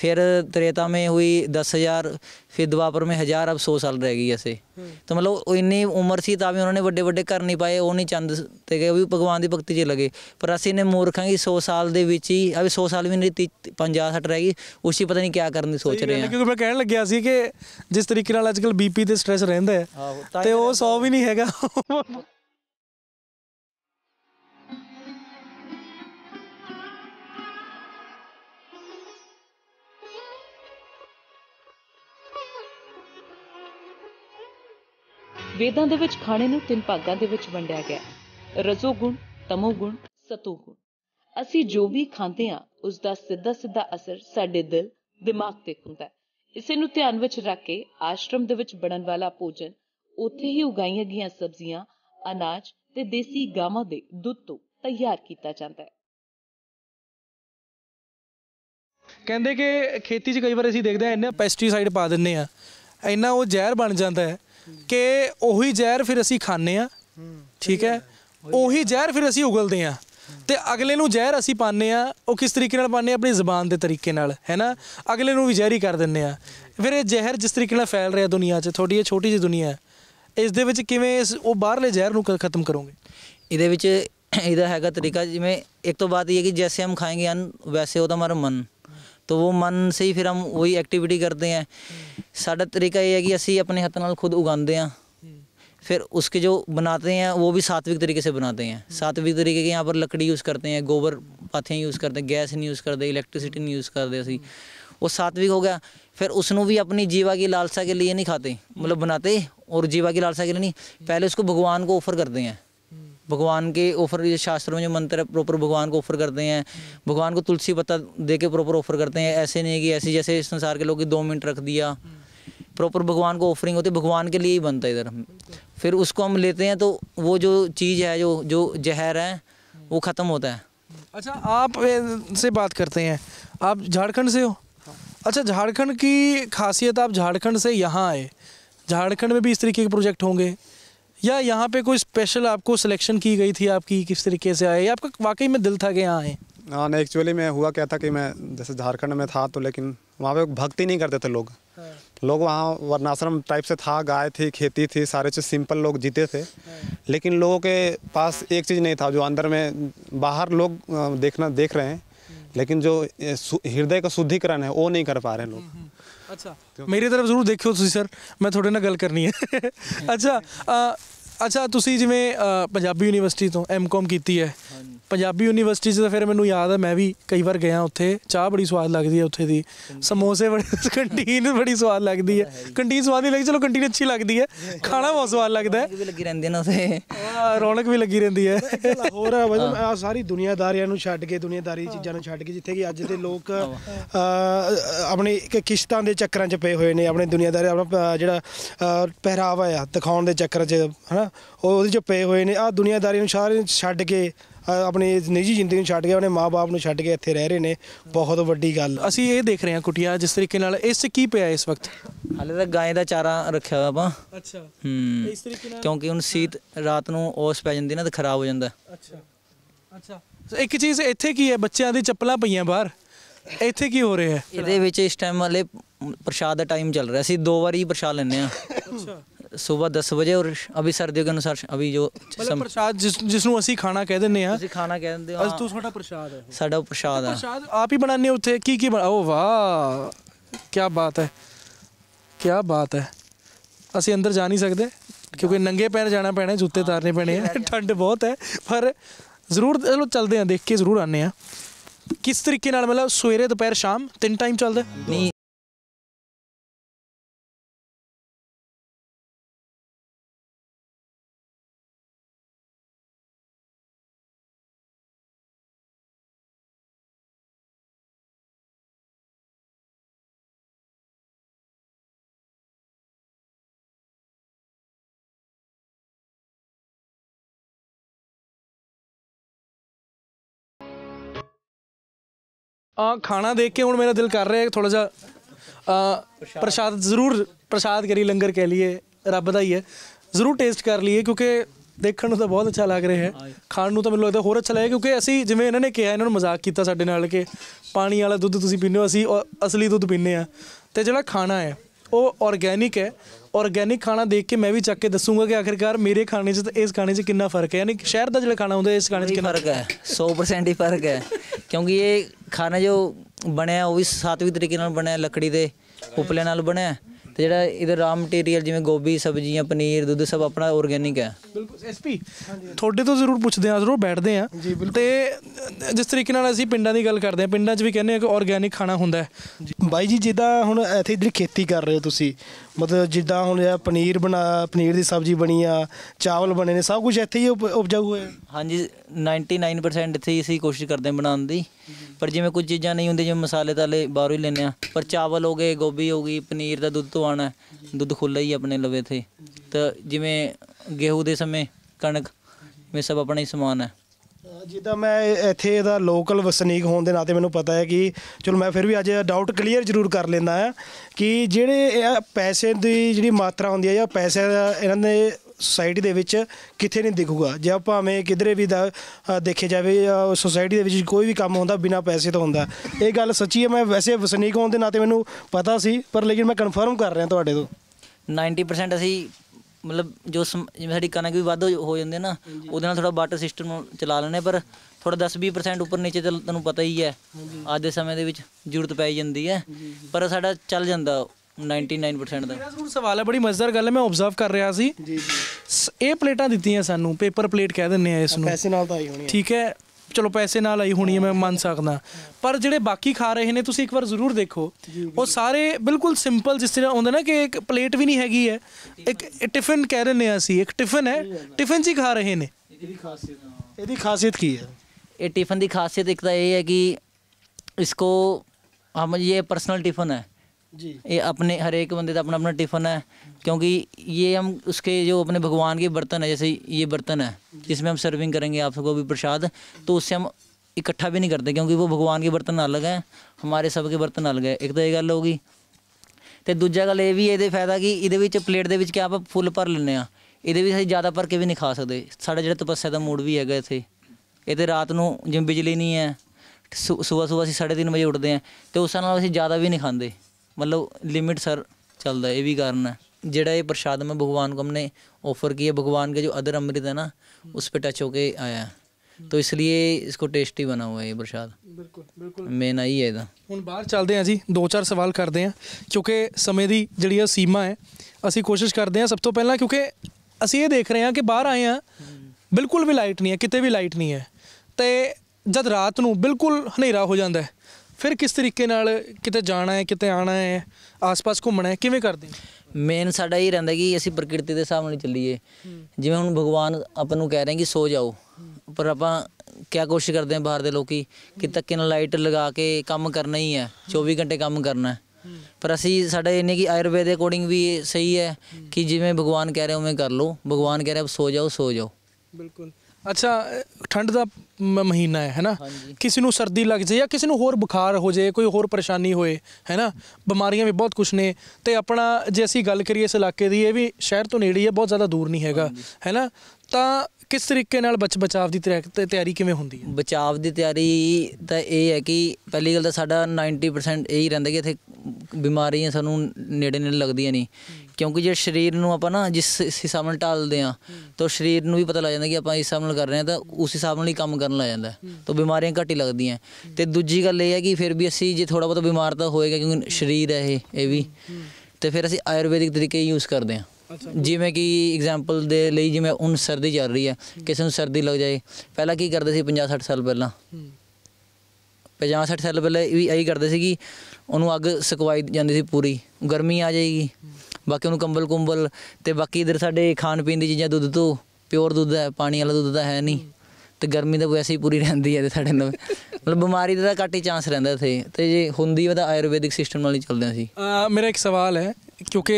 ਫਿਰ ਤ੍ਰੇਤਾ ਮੇ ਹੋਈ 10000 ਫਿਰ ਦਵਾਪਰ ਮੇ 1000 ਅਬ 100 ਸਾਲ ਰਹਿ ਗਈ ਐਸੇ ऐसे ਮਤਲਬ ਇੰਨੀ ਉਮਰ ਸੀ ਤਾਂ ਵੀ ਉਹਨਾਂ ਨੇ ਵੱਡੇ ਵੱਡੇ ਕਰ ਨਹੀਂ ਪਾਏ ਉਹ ਨਹੀਂ ਚੰਦ ਤੇ ਗਏ ਉਹ ਵੀ ਭਗਵਾਨ ਦੀ ਭਗਤੀ 'ਚ ਲਗੇ ਪਰ ਅਸੀਂ ਨੇ ਮੂਰਖਾਂ ਕੀ 100 ਸਾਲ ਦੇ ਵਿੱਚ ਹੀ ਅਬ 100 ਸਾਲ ਵੀ ਨਹੀਂ 50 60 ਰਹਿ ਗਈ ਉਸੇ ਪਤਾ ਨਹੀਂ ਕੀ ਕਰਨ ਦੀ ਸੋਚ ਰਹੇ ਆ ਕਿਉਂਕਿ ਮੈਂ ਕਹਿਣ ਲੱਗਿਆ ਸੀ ਕਿ ਜਿਸ ਤਰੀਕੇ ਨਾਲ ਅੱਜਕੱਲ ਬੀਪੀ ਤੇ ਸਟ्रेस ਰਹਿੰਦਾ ਹੈ ਤੇ ਉਹ 100 ਵੀ ਨਹੀਂ ਹੈਗਾ ਵੇਦਾਂ ਦੇ ਵਿੱਚ ਖਾਣੇ ਨੂੰ ਤਿੰਨ ਭਾਗਾਂ ਦੇ ਵਿੱਚ ਵੰਡਿਆ ਗਿਆ ਹੈ ਰਜੋ ਗੁਣ ਤਮੋ ਗੁਣ ਸਤੋ ਗੁਣ ਅਸੀਂ ਜੋ ਵੀ ਖਾਂਦੇ ਹਾਂ ਉਸ ਦਾ ਸਿੱਧਾ ਸਿੱਧਾ ਅਸਰ ਸਾਡੇ ਦਿਲ ਦਿਮਾਗ ਤੇ ਹੁੰਦਾ ਹੈ ਇਸੇ ਨੂੰ ਧਿਆਨ ਵਿੱਚ ਰੱਖ ਕੇ ਆਸ਼ਰਮ ਦੇ ਵਿੱਚ ਬਣਨ ਵਾਲਾ ਭੋਜਨ ਉੱਥੇ ਹੀ ਉਗਾਈਆਂ ਗਈਆਂ ਸਬਜ਼ੀਆਂ ਅਨਾਜ ਤੇ ਦੇਸੀ ਗਾਵਾਂ ਦੇ ਦੁੱਧ ਤੋਂ ਤਿਆਰ ਕੀਤਾ ਜਾਂਦਾ ਹੈ ਕਹਿੰਦੇ ਕਿ ਖੇਤੀ 'ਚ ਕਈ ਵਾਰ ਅਸੀਂ ਦੇਖਦੇ ਆ ਇੰਨੇ ਪੈਸਟੀਸਾਈਡ ਪਾ ਦਿੰਨੇ ਆ ਇੰਨਾ ਉਹ ਜ਼ਹਿਰ ਬਣ ਜਾਂਦਾ ਹੈ ਕਿ ਉਹੀ ਜ਼ਹਿਰ ਫਿਰ ਅਸੀਂ ਖਾਂਦੇ ਆ ਠੀਕ ਹੈ ਉਹੀ ਜ਼ਹਿਰ ਫਿਰ ਅਸੀਂ ਉਗਲਦੇ ਆ ਤੇ ਅਗਲੇ ਨੂੰ ਜ਼ਹਿਰ ਅਸੀਂ ਪਾਣੇ ਆ ਉਹ ਕਿਸ ਤਰੀਕੇ ਨਾਲ ਪਾਣੇ ਆਪਣੀ ਜ਼ੁਬਾਨ ਦੇ ਤਰੀਕੇ ਨਾਲ ਹੈਨਾ ਅਗਲੇ ਨੂੰ ਵੀ ਜ਼ਹਿਰੀ ਕਰ ਦਿੰਨੇ ਆ ਫਿਰ ਇਹ ਜ਼ਹਿਰ ਜਿਸ ਤਰੀਕੇ ਨਾਲ ਫੈਲ ਰਿਹਾ ਦੁਨੀਆ 'ਚ ਤੁਹਾਡੀ ਇਹ ਛੋਟੀ ਜੀ ਦੁਨੀਆ ਹੈ ਇਸ ਦੇ ਵਿੱਚ ਕਿਵੇਂ ਇਸ ਉਹ ਬਾਹਰਲੇ ਜ਼ਹਿਰ ਨੂੰ ਖਤਮ ਕਰੋਗੇ ਇਹਦੇ ਵਿੱਚ ਇਹਦਾ ਹੈਗਾ ਤਰੀਕਾ ਜਿਵੇਂ ਇੱਕ ਤੋਂ ਬਾਅਦ ਇਹ ਕਿ ਜੈਸੇ ਹਮ ਖਾਏਗੇ ਅਨ ਵੈਸੇ ਉਹਦਾ ਮਰ ਮਨ तो वो मन से ही फिर हम वही एक्टिविटी करते हैं साढ़ा तरीका ये है कि असी अपने ਹੱਥ खुद उगाते हैं फिर उसके जो बनाते हैं वो भी सात्विक तरीके से बनाते हैं सात्विक तरीके के यहाँ पर लकड़ी यूज़ करते हैं गोबर पाथियाँ यूज़ करते हैं गैस नहीं यूज़ करते इलेक्ट्रिसिटी नहीं यूज़ करते असं वो सात्विक हो गया फिर उसनों भी अपनी जीवा की लालसा के लिए नहीं खाते मतलब बनाते और जीवा की लालसा के लिए नहीं पहले उसको भगवान को ऑफर करते हैं भगवान के ऑफर ये शास्त्रों में जो मंत्र है प्रॉपर भगवान को ऑफर करते हैं भगवान को तुलसी पत्ता दे के प्रॉपर ऑफर करते हैं ऐसे नहीं कि ऐसे जैसे संसार के लोग दो मिनट रख दिया प्रॉपर भगवान को ऑफरिंग होती है भगवान के लिए ही बनता है इधर फिर उसको हम लेते हैं तो वो जो चीज़ है जो जो जहर है वो ख़त्म होता है अच्छा आप से बात करते हैं आप झारखंड से हो अच्छा झारखंड की खासियत आप झारखंड से यहाँ आए झारखंड में भी इस तरीके के प्रोजेक्ट होंगे या यहाँ पे कोई स्पेशल आपको सिलेक्शन की गई थी आपकी किस तरीके से आए या आपका वाकई में दिल था कि यहाँ आए हाँ नहीं एक्चुअली मैं हुआ क्या था कि मैं जैसे झारखंड में था तो लेकिन वहाँ पे भक्ति नहीं करते थे लोग हाँ। लोग वहाँ वर्णाश्रम टाइप से था गाय थी खेती थी सारे चीज़ सिंपल लोग जीते थे हाँ। लेकिन लोगों के पास एक चीज़ नहीं था जो अंदर में बाहर लोग देखना देख रहे हैं हाँ। लेकिन जो हृदय का शुद्धिकरण है वो नहीं कर पा रहे लोग हम्म, हम्म। ਅੱਛਾ ਮੇਰੀ ਤਰਫ ਜ਼ਰੂਰ ਦੇਖਿਓ ਤੁਸੀਂ ਸਰ ਮੈਂ ਤੁਹਾਡੇ ਨਾਲ ਗੱਲ ਕਰਨੀ ਹੈ ਅੱਛਾ ਅੱਛਾ ਤੁਸੀਂ ਜਿਵੇਂ ਪੰਜਾਬੀ ਯੂਨੀਵਰਸਿਟੀ ਤੋਂ ਐਮਕਾਮ ਕੀਤੀ ਹੈ ਪੰਜਾਬੀ ਯੂਨੀਵਰਸਿਟੀ 'ਚ ਫਿਰ ਮੈਨੂੰ ਯਾਦ ਹੈ ਮੈਂ ਵੀ ਕਈ ਵਾਰ ਗਿਆ ਉੱਥੇ ਚਾਹ ਬੜੀ ਸਵਾਦ ਲੱਗਦੀ ਹੈ ਉੱਥੇ ਦੀ ਸਮੋਸੇ ਬੜੇ ਕੰਟੀਨ ਬੜੀ ਸਵਾਦ ਲੱਗਦੀ ਹੈ ਕੰਟੀਨ ਸਵਾਦ ਨਹੀਂ ਲੱਗਦੀ ਚਲੋ ਕੰਟੀਨ ਅੱਛੀ ਲੱਗਦੀ ਹੈ ਖਾਣਾ ਬਹੁਤ ਸਵਾਦ ਲੱਗਦਾ ਹੈ ਲੱਗੀ ਰਹਿੰਦੇ ਨਾ ਉਸੇ ਰੌਣਕ ਵੀ ਲੱਗੀ ਰਹਿੰਦੀ ਹੈ ਹੋਰ ਆ ਵਜਮ ਆ ਸਾਰੀ ਦੁਨੀਆਦਾਰੀਆਂ ਨੂੰ ਛੱਡ ਕੇ ਦੁਨੀਆਦਾਰੀ ਦੀ ਚੀਜ਼ਾਂ ਨੂੰ ਛੱਡ ਕੇ ਜਿੱਥੇ ਕਿ ਅੱਜ ਦੇ ਲੋਕ ਆਪਣੇ ਕਿਸ਼ਤਾਂ ਦੇ ਚੱਕਰਾਂ 'ਚ ਪਏ ਹੋਏ ਨੇ ਆਪਣੇ ਦੁਨੀਆਦਾਰੀ ਆਪਣਾ ਜਿਹੜਾ ਪਹਿਰਾਵਾ ਆ ਦਿਖਾਉਣ ਦੇ ਚੱਕਰ 'ਚ ਹਨਾ ਉਹ ਉਹਦੇ 'ਚ ਪਏ ਹੋਏ ਨੇ ਆ ਦੁਨੀਆਦਾਰੀ ਨੂੰ ਸਾਰੇ ਛੱਡ ਕੇ ਆਪਣੀ ਨਿੱਜੀ ਜ਼ਿੰਦਗੀ ਨੂੰ ਛੱਡ ਕੇ ਆਪਣੇ ਮਾਪੇ ਨੂੰ ਛੱਡ ਕੇ ਇੱਥੇ ਰਹਿ ਰਹੇ ਨੇ ਬਹੁਤ ਵੱਡੀ ਗੱਲ ਅਸੀਂ ਇਹ ਦੇਖ ਰਹੇ ਹਾਂ ਕੁਟਿਆ ਜਿਸ ਤਰੀਕੇ ਨਾਲ ਇਸ ਕੀ ਪਿਆ ਇਸ ਵਕਤ ਹਾਲੇ ਤਾਂ ਗਾਂ ਦਾ ਚਾਰਾ ਰੱਖਿਆ ਹੋਇਆ ਆਪਾਂ ਅੱਛਾ ਹੂੰ ਇਸ ਤਰੀਕੇ ਨਾਲ ਕਿਉਂਕਿ ਹੁਣ ਸੀਤ ਰਾਤ ਨੂੰ ਉਸ ਪੈ ਜਾਂਦੀ ਨਾ ਤੇ ਖਰਾਬ ਹੋ ਜਾਂਦਾ ਅੱਛਾ ਅੱਛਾ ਇੱਕ ਚੀਜ਼ ਇੱਥੇ ਕੀ ਹੈ ਬੱਚਿਆਂ ਦੀ ਚੱਪਲਾਂ ਪਈਆਂ ਬਾਹਰ ਇੱਥੇ ਕੀ ਹੋ ਰਿਹਾ ਹੈ ਇਹਦੇ ਵਿੱਚ ਇਸ ਟਾਈਮ ਵਾਲੇ ਪ੍ਰਸ਼ਾਦ ਦਾ ਟਾਈਮ ਚੱਲ ਰਿਹਾ ਸੀ ਦੋ ਵਾਰੀ ਪ੍ਰਸ਼ਾਦ ਲੈਣੇ ਆ ਅੱਛਾ ਸਵੇਰ 10 ਵਜੇ ਔਰ ਅਭੀ ਸਰਦੀ ਦੇ ਅਨੁਸਾਰ ਅਭੀ ਜੋ ਮਤਲਬ ਪ੍ਰਸ਼ਾਦ ਜਿਸ ਨੂੰ ਅਸੀਂ ਖਾਣਾ ਕਹਿ ਦਿੰਨੇ ਆ ਅਸੀਂ ਖਾਣਾ ਕਹਿ ਦਿੰਦੇ ਆ ਅੱਜ ਤੂੰ ਸਾਡਾ ਪ੍ਰਸ਼ਾਦ ਹੈ ਸਾਡਾ ਪ੍ਰਸ਼ਾਦ ਆ ਪ੍ਰਸ਼ਾਦ ਆਪ ਹੀ ਬਣਾਉਂਦੇ ਉੱਥੇ ਕੀ ਕੀ ਬਣਾ- ਓ ਵਾਹ ਕੀ ਬਾਤ ਹੈ ਕੀ ਬਾਤ ਹੈ ਅਸੀਂ ਅੰਦਰ ਜਾ ਨਹੀਂ ਸਕਦੇ ਕਿਉਂਕਿ ਨੰਗੇ ਪੈਰ ਜਾਣਾ ਪੈਣਾ ਜੁੱਤੇ ਤਾਰਨੇ ਪੈਣੇ ਆ ਠੰਡ ਬਹੁਤ ਹੈ ਪਰ ਜ਼ਰੂਰ ਚਲੋ ਚੱਲਦੇ ਆ ਦੇਖ ਕੇ ਜ਼ਰੂਰ ਆਨੇ ਆ ਕਿਸ ਤਰੀਕੇ ਨਾਲ ਮਤਲਬ ਸਵੇਰੇ ਦੁਪਹਿਰ ਸ਼ਾਮ ਤਿੰਨ ਟਾਈਮ ਚੱਲਦਾ ਨਹੀਂ ਆ ਖਾਣਾ ਦੇਖ ਕੇ ਹੁਣ ਮੇਰਾ ਦਿਲ ਕਰ ਰਿਹਾ ਹੈ ਥੋੜਾ ਜਿਹਾ ਆ ਪ੍ਰਸ਼ਾਦ ਜ਼ਰੂਰ ਪ੍ਰਸ਼ਾਦ ਕਰੀ ਲੰਗਰ ਕਹਿ ਲਈਏ ਰੱਬ ਦਾ ਹੀ ਹੈ ਜ਼ਰੂਰ ਟੇਸਟ ਕਰ ਲਈਏ ਕਿਉਂਕਿ ਦੇਖਣ ਨੂੰ ਤਾਂ ਬਹੁਤ ਅੱਛਾ ਲੱਗ ਰਿਹਾ ਹੈ ਖਾਣ ਨੂੰ ਤਾਂ ਮੈਨੂੰ ਲੱਗਦਾ ਹੋਰ ਅੱਛਾ ਲੱਗੇ ਕਿਉਂਕਿ ਅਸੀਂ ਜਿਵੇਂ ਇਹਨਾਂ ਨੇ ਕਿਹਾ ਇਹਨਾਂ ਨੂੰ ਮਜ਼ਾਕ ਕੀਤਾ ਸਾਡੇ ਨਾਲ ਕਿ ਪਾਣੀ ਵਾਲਾ ਦੁੱਧ ਤੁਸੀਂ ਪੀਂਦੇ ਹੋ ਅਸੀਂ ਅਸਲੀ ਦੁੱਧ ਪੀਂਦੇ ਆ ਤੇ ਜਿਹੜਾ ਖਾਣਾ ਹੈ ਉਹ ਆਰਗੈਨਿਕ ਹੈ ਆਰਗੇਨਿਕ ਖਾਣਾ ਦੇਖ ਕੇ ਮੈਂ ਵੀ ਚੱਕ ਕੇ ਦੱਸੂਗਾ ਕਿ ਆਖਿਰਕਾਰ ਮੇਰੇ ਖਾਣੇ 'ਚ ਤੇ ਇਸ ਖਾਣੇ 'ਚ ਕਿੰਨਾ ਫਰਕ ਹੈ ਯਾਨੀ ਸ਼ਹਿਰ ਦਾ ਜਿਹੜਾ ਖਾਣਾ ਹੁੰਦਾ ਇਸ ਖਾਣੇ 'ਚ ਕਿੰਨਾ ਫਰਕ ਹੈ 100% ਹੀ ਫਰਕ ਹੈ ਕਿਉਂਕਿ ਇਹ ਖਾਣਾ ਜੋ ਬਣਿਆ ਉਹ ਵੀ ਸਾਤਵੀਂ ਤਰੀਕੇ ਨਾਲ ਬਣਿਆ ਲੱਕੜੀ ਦੇ ਉਪਲੇ ਨਾਲ ਬਣਿਆ ਤੇ ਜਿਹੜਾ ਇਹਦਾ ਰਾ ਮਟੀਰੀਅਲ ਜਿਵੇਂ ਗੋਭੀ ਸਬਜ਼ੀਆਂ ਪਨੀਰ ਦੁੱਧ ਸਭ ਆਪਣਾ ਆਰਗੇਨਿਕ ਹੈ ਬਿਲਕੁਲ ਐਸਪੀ ਤੁਹਾਡੇ ਤੋਂ ਜ਼ਰੂਰ ਪੁੱਛਦੇ ਆ ਜ਼ਰੂਰ ਬੈਠਦੇ ਆ ਤੇ ਜਿਸ ਤਰੀਕੇ ਨਾਲ ਅਸੀਂ ਪਿੰਡਾਂ ਦੀ ਗੱਲ ਕਰਦੇ ਆ ਪਿੰਡਾਂ 'ਚ ਵੀ ਕਹਿੰਦੇ ਆ ਕਿ ਆਰਗੇਨਿਕ ਖਾਣਾ ਹੁੰਦਾ ਹੈ ਬਾਈ ਜੀ ਜਿੱਦਾਂ ਹੁਣ ਇੱਥੇ ਇਧਰ ਖੇਤੀ ਕਰ ਰਹੇ ਹੋ ਤੁਸੀਂ ਮਤਲਬ ਜਿੱਦਾਂ ਹੁਣ ਇਹ ਪਨੀਰ ਬਣਾ ਪਨੀਰ ਦੀ ਸਬਜ਼ੀ ਬਣੀ ਆ ਚਾਵਲ ਬਣੇ ਨੇ ਸਭ ਕੁਝ ਇੱਥੇ ਹੀ ਉਪਜਾਊ ਹੋਇਆ ਹਾਂਜੀ 99% ਇੱਥੇ ਹੀ ਅਸੀਂ ਕੋਸ਼ਿਸ਼ ਕਰਦੇ ਹਾਂ ਬਣਾਉਣ ਦੀ ਪਰ ਜਿਵੇਂ ਕੁਝ ਚੀਜ਼ਾਂ ਨਹੀਂ ਹੁੰਦੀਆਂ ਜਿਵੇਂ ਮਸਾਲੇ ਤਾਲੇ ਬਾਹਰੋਂ ਹੀ ਲੈਣੇ ਆ ਪਰ ਚਾਵਲ ਹੋ ਗਏ ਗੋਭੀ ਹੋ ਗਈ ਪਨੀਰ ਦਾ ਦੁੱਧ ਤੋਂ ਆਣਾ ਦੁੱਧ ਖੁੱਲ੍ਹਾ ਹੀ ਆਪਣੇ ਲਵੇ ਇੱਥੇ ਤਾਂ ਜਿਵੇਂ ਗੇਹੂ ਦੇ ਸਮੇਂ ਕਣਕ ਇਹ ਸਭ ਆਪਣਾ ਹੀ ਸਮਾਨ ਹੈ ਜਿੱਦਾਂ ਮੈਂ ਇੱਥੇ ਦਾ ਲੋਕਲ ਵਸਨੀਕ ਹੋਣ ਦੇ ਨਾਤੇ ਮੈਨੂੰ ਪਤਾ ਹੈ ਕਿ ਚਲੋ ਮੈਂ ਫਿਰ ਵੀ ਅੱਜ ਡਾਊਟ ਕਲੀਅਰ ਜ਼ਰੂਰ ਕਰ ਲੈਂਦਾ ਆ ਕਿ ਜਿਹੜੇ ਇਹ ਪੈਸੇ ਦੀ ਜਿਹੜੀ ਮਾਤਰਾ ਹੁੰਦੀ ਹੈ ਜਾਂ ਪੈਸੇ ਦਾ ਇਹਨਾਂ ਦੇ ਸੋਸਾਇਟੀ ਦੇ ਵਿੱਚ ਕਿੱਥੇ ਨਹੀਂ ਦਿਖੂਗਾ ਜੇ ਭਾਵੇਂ ਕਿਧਰੇ ਵੀ ਦਾ ਦੇਖੇ ਜਾਵੇ ਸੋਸਾਇਟੀ ਦੇ ਵਿੱਚ ਕੋਈ ਵੀ ਕੰਮ ਹੁੰਦਾ ਬਿਨਾ ਪੈਸੇ ਤੋਂ ਹੁੰਦਾ ਇਹ ਗੱਲ ਸੱਚੀ ਹੈ ਮੈਂ ਵੈਸੇ ਵਸਨੀਕ ਹੋਣ ਦੇ ਨਾਤੇ ਮੈਨੂੰ ਪਤਾ ਸੀ ਪਰ ਲੇਕਿਨ ਮੈਂ ਕਨਫਰਮ ਕਰ ਰਿਹਾ ਤੁਹਾਡੇ ਤੋਂ 90% ਅਸੀਂ ਮਤਲਬ ਜੋ ਜਿਵੇਂ ਸਾਡੀ ਕਣਕ ਵੀ ਵੱਧ ਹੋ ਜਾਂਦੇ ਨਾ ਉਹਦੇ ਨਾਲ ਥੋੜਾ ਵਾਟਰ ਸਿਸਟਮ ਚਲਾ ਲੈਣੇ ਪਰ ਥੋੜਾ 10-20% ਉੱਪਰ ਨੀਚੇ ਤੁਹਾਨੂੰ ਪਤਾ ਹੀ ਹੈ ਅੱਜ ਦੇ ਸਮੇਂ ਦੇ ਵਿੱਚ ਜ਼ਰੂਰਤ ਪੈ ਜਾਂਦੀ ਹੈ ਪਰ ਸਾਡਾ ਚੱਲ ਜਾਂਦਾ 99% ਦਾ ਮੇਰਾ ਹੁਣ ਸਵਾਲ ਹੈ ਬੜੀ ਮਜ਼ੇਦਾਰ ਗੱਲ ਹੈ ਮੈਂ ਆਬਜ਼ਰਵ ਕਰ ਰਿਹਾ ਸੀ ਜੀ ਜੀ ਇਹ ਪਲੇਟਾਂ ਦਿੱਤੀਆਂ ਸਾਨੂੰ ਪੇਪਰ ਪਲੇਟ ਕਹਿ ਦਿੰਨੇ ਆ ਇਸ ਨੂੰ ਪੈਸੇ ਨਾਲ ਤਾਂ ਆਈ ਹੋਣੀ ਹੈ। ਠੀਕ ਹੈ ਚਲੋ ਪੈਸੇ ਨਾਲ ਆਈ ਹੋਣੀ ਹੈ ਮੈਂ ਮੰਨ ਸਕਦਾ ਪਰ ਜਿਹੜੇ ਬਾਕੀ ਖਾ ਰਹੇ ਨੇ ਤੁਸੀਂ ਇੱਕ ਵਾਰ ਜ਼ਰੂਰ ਦੇਖੋ ਉਹ ਸਾਰੇ ਬਿਲਕੁਲ ਸਿੰਪਲ ਜਿਸ ਤਰ੍ਹਾਂ ਹੁੰਦਾ ਨਾ ਕਿ ਇੱਕ ਪਲੇਟ ਵੀ ਨਹੀਂ ਹੈਗੀ ਹੈ ਇੱਕ ਟਿਫਨ ਕਹਿ ਰਹੇ ਨੇ ਅਸੀਂ ਇੱਕ ਟਿਫਨ ਹੈ ਟਿਫਨ ਜੀ ਖਾ ਰਹੇ ਨੇ ਇਹਦੀ ਖਾਸੀਅਤ ਇਹਦੀ ਖਾਸੀਅਤ ਕੀ ਹੈ ਇਹ ਟਿਫਨ ਦੀ ਖਾਸੀਅਤ ਇੱਕ ਤਾਂ ਇਹ ਹੈ ਕਿ ਇਸ ਕੋ ਹਮ ਇਹ ਪਰਸਨਲ ਟਿਫਨ ਹੈ जी ये अपने हर एक बंदे ਆਪਣਾ अपना अपना टिफ़न है क्योंकि ये हम उसके जो अपने भगवान के बर्तन है जैसे ये बर्तन है जिसमें हम सर्विंग करेंगे आप सबको ਵੀ ਪ੍ਰਸ਼ਾਦ ਤੋ उससे हम ਇਕੱਠਾ ਵੀ ਨਹੀਂ ਕਰਦੇ ਕਿਉਂਕਿ ਉਹ ਭਗਵਾਨ ਕੇ ਬਰਤਨ ਅਲੱਗ ਹੈ ਹਮਾਰੇ ਸਭ ਕੇ ਬਰਤਨ ਅਲੱਗ ਹੈ ਇੱਕ ਤਾਂ ਇਹ ਗੱਲ ਹੋ ਗਈ ਤੇ ਦੂਜਾ ਗੱਲ ਇਹ ਵੀ ਇਹਦੇ ਫਾਇਦਾ ਕੀ ਇਹਦੇ ਵਿੱਚ ਪਲੇਟ ਦੇ ਵਿੱਚ ਕਿ ਆਪ ਫੁੱਲ ਭਰ ਲੈਂਦੇ ਆ ਇਹਦੇ ਵੀ ਅਸੀਂ ਜ਼ਿਆਦਾ ਭਰ ਕੇ ਵੀ ਨਹੀਂ ਖਾ ਸਕਦੇ ਸਾਡਾ ਜਿਹੜਾ ਤਪੱਸਿਆ ਦਾ ਮੂਡ ਵੀ ਹੈਗਾ ਇੱਥੇ ਇਹਦੇ ਰਾਤ ਨੂੰ ਜਿਵੇਂ ਬਿਜਲੀ ਨਹੀਂ ਹੈ ਸੂਬਾ ਸੂਬਾ ਅਸੀਂ 3:30 ਵਜੇ ਉੱਠਦੇ ਆ ਤੇ ਉਸ ਨਾਲ ਅਸੀਂ ਜ਼ਿਆਦਾ ਵੀ ਨਹੀਂ ਖਾਂਦੇ ਮਤਲਬ ਲਿਮਿਟ ਸਰ ਚੱਲਦਾ ਇਹ ਵੀ ਕਾਰਨ ਹੈ ਜਿਹੜਾ ਇਹ ਪ੍ਰਸ਼ਾਦ ਮੈਂ ਭਗਵਾਨ ਕੋ ਹਮਨੇ ਭਗਵਾਨ ਕੇ ਜੋ ਅਦਰ ਅੰਮ੍ਰਿਤ ਹੈ ਨਾ ਉਸ ना ਟੱਚ ਹੋ ਕੇ ਆਇਆ आया ਇਸ ਲਈ ਇਸ ਕੋ ਟੇਸਟੀ ਬਣਾ ਹੋਇਆ ਇਹ ਪ੍ਰਸ਼ਾਦ ਬਿਲਕੁਲ ਬਿਲਕੁਲ ਮੇਨ ਆਈ ਹੈ ਇਹਦਾ ਹੁਣ ਬਾਹਰ ਚੱਲਦੇ ਆ ਜੀ ਦੋ ਚਾਰ ਸਵਾਲ ਕਰਦੇ ਆ ਕਿਉਂਕਿ ਸਮੇਂ ਦੀ ਜਿਹੜੀ ਆ ਸੀਮਾ ਹੈ ਅਸੀਂ ਕੋਸ਼ਿਸ਼ ਕਰਦੇ ਆ ਸਭ ਤੋਂ ਪਹਿਲਾਂ ਕਿਉਂਕਿ ਅਸੀਂ ਇਹ ਦੇਖ ਰਹੇ ਆ ਕਿ ਬਾਹਰ ਆਏ ਆ ਬਿਲਕੁਲ ਵੀ ਲਾਈਟ ਨਹੀਂ ਹੈ ਕਿਤੇ ਵੀ ਲਾਈਟ ਨਹੀਂ ਹੈ ਤੇ ਜਦ ਰਾਤ ਨੂੰ ਬਿਲਕੁਲ ਹਨੇਰਾ ਹੋ ਜਾਂਦਾ ਹੈ ਫਿਰ ਕਿਸ ਤਰੀਕੇ ਨਾਲ ਕਿਤੇ ਜਾਣਾ ਹੈ ਕਿਤੇ ਆਣਾ ਹੈ ਆਸ-ਪਾਸ ਘੁੰਮਣਾ ਹੈ ਕਿਵੇਂ ਕਰਦੇ ਹੋ ਮੇਨ ਸਾਡਾ ਇਹ ਰਹਿੰਦਾ ਕਿ ਅਸੀਂ ਪ੍ਰਕਿਰਤੀ ਦੇ ਹਿਸਾਬ ਨਾਲ ਚੱਲੀਏ ਜਿਵੇਂ ਹੁਣ ਭਗਵਾਨ ਆਪਾਂ ਨੂੰ ਕਹਿ ਰਹੇ ਕਿ ਸੋ ਜਾਓ ਪਰ ਆਪਾਂ ਕਿਆ ਕੋਸ਼ਿਸ਼ ਕਰਦੇ ਆ ਬਾਹਰ ਦੇ ਲੋਕੀ ਕਿ ਤੱਕੇ ਨਾਲ ਲਾਈਟ ਲਗਾ ਕੇ ਕੰਮ ਕਰਨਾ ਹੀ ਹੈ 24 ਘੰਟੇ ਕੰਮ ਕਰਨਾ ਹੈ ਪਰ ਅਸੀਂ ਸਾਡਾ ਇਹ ਨਹੀਂ ਕਿ ਆਯੁਰਵੇਦ ਅਕੋਰਡਿੰਗ ਵੀ ਸਹੀ ਹੈ ਕਿ ਜਿਵੇਂ ਭਗਵਾਨ ਕਹਿ ਰਹੇ ਉਵੇਂ ਕਰ ਲਓ ਭਗਵਾਨ ਕਹਿ ਰਿਹਾ ਸੋ ਜਾਓ ਸੋ ਜਾਓ ਬਿਲਕੁਲ ਅੱਛਾ ਠੰਡ ਦਾ ਮਹੀਨਾ ਹੈ ਹੈਨਾ ਕਿਸੇ ਨੂੰ ਸਰਦੀ ਲੱਗ ਜਾਏ ਜਾਂ ਕਿਸੇ ਨੂੰ ਹੋਰ ਬੁਖਾਰ ਹੋ ਜਾਏ ਕੋਈ ਹੋਰ ਪਰੇਸ਼ਾਨੀ ਹੋਏ ਹੈਨਾ ਬਿਮਾਰੀਆਂ ਵੀ ਬਹੁਤ ਕੁਛ ਨੇ ਤੇ ਆਪਣਾ ਜੇ ਅਸੀਂ ਗੱਲ ਕਰੀਏ ਇਸ ਇਲਾਕੇ ਦੀ ਇਹ ਵੀ ਸ਼ਹਿਰ ਤੋਂ ਨੇੜੇ ਹੀ ਹੈ ਬਹੁਤ ਜ਼ਿਆਦਾ ਦੂਰ ਨਹੀਂ ਹੈਗਾ ਹੈਨਾ ਤਾਂ ਕਿਸ ਤਰੀਕੇ ਨਾਲ ਬਚ ਬਚਾਵ ਦੀ ਤਿਆਰੀ ਕਿਵੇਂ ਹੁੰਦੀ ਹੈ ਬਚਾਵ ਦੀ ਤਿਆਰੀ ਤਾਂ ਇਹ ਹੈ ਕਿ ਪਹਿਲੀ ਗੱਲ ਤਾਂ ਸਾਡਾ 90% ਇਹੀ ਰਹਿੰਦਾ ਕਿ ਇੱਥੇ ਬਿਮਾਰੀਆਂ ਸਾਨੂੰ ਨੇੜੇ ਨੇੜੇ ਲੱਗਦੀਆਂ ਨਹੀਂ ਕਿਉਂਕਿ ਜੇ ਸਰੀਰ ਨੂੰ ਆਪਾਂ ਨਾ ਜਿਸ ਹਿਸਾਬ ਨਾਲ ਢਾਲਦੇ ਆ ਤਾਂ ਸਰੀਰ ਨੂੰ ਵੀ ਪਤਾ ਲੱਗ ਜਾਂਦਾ ਕਿ ਆਪਾਂ ਇਸ ਹਿਸਾਬ ਨਾਲ ਕਰ ਰਹੇ ਆ ਤਾਂ ਉਸ ਹਿਸਾਬ ਨਾਲ ਹੀ ਕੰਮ ਕਰਨ ਲੱਗ ਜਾਂਦਾ ਤਾਂ ਬਿਮਾਰੀਆਂ ਘੱਟ ਹੀ ਲੱਗਦੀਆਂ ਤੇ ਦੂਜੀ ਗੱਲ ਇਹ ਹੈ ਕਿ ਫਿਰ ਵੀ ਅਸੀਂ ਜੇ ਥੋੜਾ ਬਹੁਤ ਬਿਮਾਰ ਤਾਂ ਹੋਏਗਾ ਕਿਉਂਕਿ ਸਰੀਰ ਹੈ ਇਹ ਇਹ ਵੀ ਤੇ ਫਿਰ ਅਸੀਂ ਆਯੁਰਵੈਦਿਕ ਤਰੀਕੇ ਯੂਜ਼ ਕਰਦੇ ਆ ਜਿਵੇਂ ਕਿ ਐਗਜ਼ਾਮਪਲ ਦੇ ਲਈ ਜਿਵੇਂ ਹੁਣ ਸਰਦੀ ਚੱਲ ਰਹੀ ਹੈ ਕਿਸੇ ਨੂੰ ਸਰਦੀ ਲੱਗ ਜਾਏ ਪਹਿਲਾਂ ਕੀ ਕਰਦੇ ਸੀ 50 60 ਸਾਲ ਪਹਿਲਾਂ 50 60 ਸਾਲ ਪਹਿਲੇ ਵੀ ਇਹੀ ਕਰਦੇ ਸੀ ਕਿ ਉਹਨੂੰ ਅੱਗ ਸਕਵਾਈ ਜਾਂਦੀ ਸੀ ਪੂਰੀ ਗਰਮੀ ਆ ਜਾਏਗੀ ਬਾਕੀ ਉਹਨੂੰ ਕੰਬਲ ਕੁੰਬਲ ਤੇ ਬਾਕੀ ਇਧਰ ਸਾਡੇ ਖਾਣ ਪੀਣ ਦੀ ਚੀਜ਼ਾਂ ਦੁੱਧ ਤੋਂ ਪਿਓਰ ਦੁੱਧ ਹੈ ਪਾਣੀ ਵਾਲਾ ਦੁੱਧ ਤਾਂ ਹੈ ਨਹੀਂ ਤੇ ਗਰਮੀ ਤਾਂ ਵੈਸੇ ਹੀ ਪੂਰੀ ਰਹਿੰਦੀ ਹੈ ਤੇ ਸਾਡੇ ਨਾਲ ਮਤਲਬ ਬਿਮਾਰੀ ਦਾ ਤਾਂ ਘੱਟ ਹੀ ਚਾਂਸ ਰਹਿੰਦਾ ਇੱਥੇ ਤੇ ਜੇ ਹੁੰਦੀ ਤਾਂ ਆਯੁਰਵੈਦਿਕ ਸਿਸਟਮ ਨਾਲ ਹੀ ਚੱਲਦੇ ਸੀ ਮੇਰਾ ਇੱਕ ਸਵਾਲ ਹੈ ਕਿਉਂਕਿ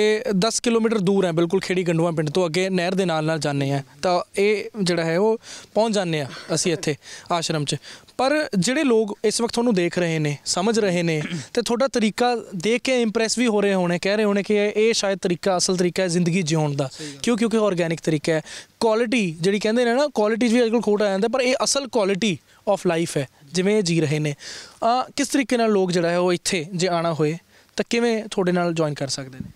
10 ਕਿਲੋਮੀਟਰ ਦੂਰ ਹੈ ਬਿਲਕੁਲ ਖੇੜੀ ਗੰਡੂਆ ਪਿੰਡ ਤੋਂ ਅੱਗੇ ਨਹਿਰ ਦੇ ਨਾਲ ਨਾਲ ਜਾਂਦੇ ਆ ਤਾਂ ਇਹ ਜਿਹੜਾ ਹੈ ਉਹ ਪਹੁੰਚ ਜਾਂਦੇ ਆ ਅਸੀਂ ਇੱਥੇ ਆਸ਼ਰਮ 'ਚ ਪਰ ਜਿਹੜੇ ਲੋਕ ਇਸ ਵਕਤ ਤੁਹਾਨੂੰ ਦੇਖ ਰਹੇ ਨੇ ਸਮਝ ਰਹੇ ਨੇ ਤੇ ਤੁਹਾਡਾ ਤਰੀਕਾ ਦੇਖ ਕੇ ਇੰਪ੍ਰੈਸ ਵੀ ਹੋ ਰਹੇ ਹੋਣੇ ਕਹਿ ਰਹੇ ਹੋਣੇ ਕਿ ਇਹ ਸ਼ਾਇਦ ਤਰੀਕਾ ਅਸਲ ਤਰੀਕਾ ਹੈ ਜ਼ਿੰਦਗੀ ਜਿਉਣ ਦਾ ਕਿਉਂ ਕਿਉਂਕਿ ਆਰਗੈਨਿਕ ਤਰੀਕਾ ਹੈ ਕੁਆਲਿਟੀ ਜਿਹੜੀ ਕਹਿੰਦੇ ਨੇ ਨਾ ਕੁਆਲਿਟੀ ਵੀ ਅੱਜਕੱਲ ਖੋਟ ਆ ਜਾਂਦਾ ਪਰ ਇਹ ਅਸਲ ਕੁਆਲਿਟੀ ਆਫ ਲਾਈਫ ਹੈ ਜਿਵੇਂ ਇਹ ਜੀ ਰਹੇ ਨੇ ਆ ਕਿਸ ਤਰੀਕੇ ਨਾਲ ਲੋਕ ਜਿਹੜਾ ਹੈ ਉਹ ਇੱਥੇ ਜੇ ਆਣਾ ਹੋਏ ਤਾਂ ਕਿਵੇਂ ਤੁਹਾਡੇ ਨਾਲ ਜੁਆਇਨ ਕਰ ਸਕਦੇ ਨੇ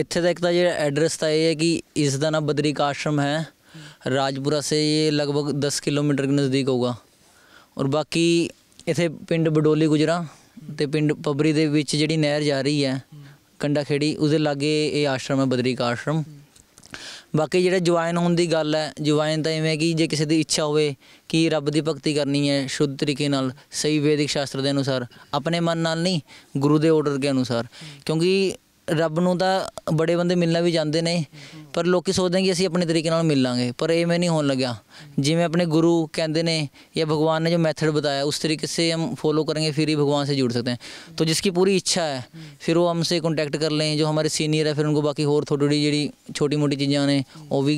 ਇੱਥੇ ਦਾ ਇੱਕ ਤਾਂ ਜਿਹੜਾ ਐਡਰੈਸ ਤਾਂ ਇਹ ਹੈ ਕਿ ਇਸ ਦਾ ਨਾਮ ਬਦਰੀਕ ਆਸ਼ਰਮ ਹੈ ਰਾਜਪੁਰਾ ਸੇ ਇਹ ਲਗਭਗ 10 ਕਿਲੋਮੀਟਰ ਦੇ ਨਜ਼ਦੀਕ ਹੋਊਗਾ ਔਰ ਬਾਕੀ ਇਥੇ ਪਿੰਡ ਬਡੋਲੀ ਗੁਜਰਾ ਤੇ ਪਿੰਡ ਪਬਰੀ ਦੇ ਵਿੱਚ ਜਿਹੜੀ ਨਹਿਰ ਜਾ ਰਹੀ ਹੈ ਕੰਡਾ ਖੇੜੀ ਉਹਦੇ ਲਾਗੇ ਇਹ ਆਸ਼ਰਮ ਹੈ ਬਦਰੀਕ ਆਸ਼ਰਮ ਬਾਕੀ ਜਿਹੜਾ ਜੁਆਇਨ ਹੋਣ ਦੀ ਗੱਲ ਹੈ ਜੁਆਇਨ ਤਾਂ ਐਵੇਂ ਕਿ ਜੇ ਕਿਸੇ ਦੀ ਇੱਛਾ ਹੋਵੇ ਕਿ ਰੱਬ ਦੀ ਭਗਤੀ ਕਰਨੀ ਹੈ ਸ਼ੁੱਧ ਤਰੀਕੇ ਨਾਲ ਸਹੀ ਵੈਦਿਕ ਸ਼ਾਸਤਰ ਦੇ ਅਨੁਸਾਰ ਆਪਣੇ ਮਨ ਨਾਲ ਨਹੀਂ ਗੁਰੂ ਦੇ ਆਰਡਰ ਦੇ ਅਨੁਸਾਰ ਕਿਉਂਕਿ ਰੱਬ ਨੂੰ ਤਾਂ ਬੜੇ ਬੰਦੇ ਮਿਲਣਾ ਵੀ ਜਾਂਦੇ ਨੇ ਪਰ ਲੋਕੀ ਸੋਚਦੇ ਕਿ ਅਸੀਂ ਆਪਣੇ ਤਰੀਕੇ ਨਾਲ ਮਿਲ ਲਾਂਗੇ ਪਰ ਇਹ ਮੈਂ ਨਹੀਂ ਹੋਣ ਲੱਗਿਆ ਜਿਵੇਂ ਆਪਣੇ ਗੁਰੂ ਕਹਿੰਦੇ ਨੇ ਜਾਂ ਭਗਵਾਨ ਨੇ ਜੋ ਮੈਥਡ ਬਤਾਇਆ ਉਸ ਤਰੀਕੇ ਸੇ ਹਮ फॉलो करेंगे फिर ही भगवान से जुड़ सकते हैं तो जिसकी पूरी इच्छा है फिर वो हमसे कॉन्टैक्ट कर लें जो हमारे सीनियर है फिर उनको बाकी ਬਾਕੀ ਹੋਰ ਥੋੜੀ ਜਿਹੜੀ ਛੋਟੀ ਮੋਟੀ ਚੀਜ਼ਾਂ ਨੇ ਉਹ ਵੀ